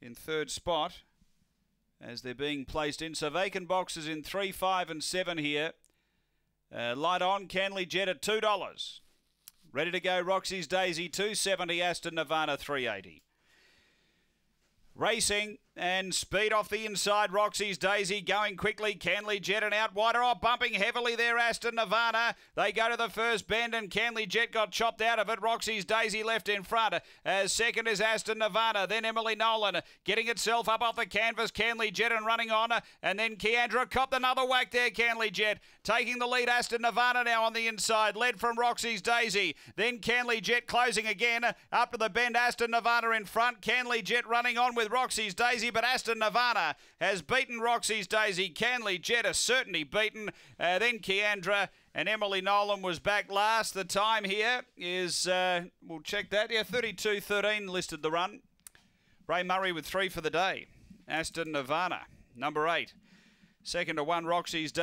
in third spot as they're being placed in. So vacant boxes in three, five, and seven here. Uh, light on, Canley Jet at two dollars. Ready to go, Roxy's Daisy two seventy, Aston Nirvana three eighty. Racing. And speed off the inside. Roxy's Daisy going quickly. Canley Jet and out wider. Oh, bumping heavily there. Aston Nirvana. They go to the first bend and Canley Jet got chopped out of it. Roxy's Daisy left in front. as second is Aston Nirvana. Then Emily Nolan getting itself up off the canvas. Canley Jet and running on. And then Keandra copped another whack there. Canley Jet taking the lead. Aston Nirvana now on the inside. Led from Roxy's Daisy. Then Canley Jet closing again. Up to the bend. Aston Nirvana in front. Canley Jet running on with Roxy's Daisy Daisy, but Aston Nirvana has beaten Roxy's Daisy. Canley Jetta certainly beaten. Uh, then Keandra and Emily Nolan was back last. The time here is, uh, we'll check that. Yeah, 32 13 listed the run. Ray Murray with three for the day. Aston Nirvana, number eight. Second to one, Roxy's Daisy.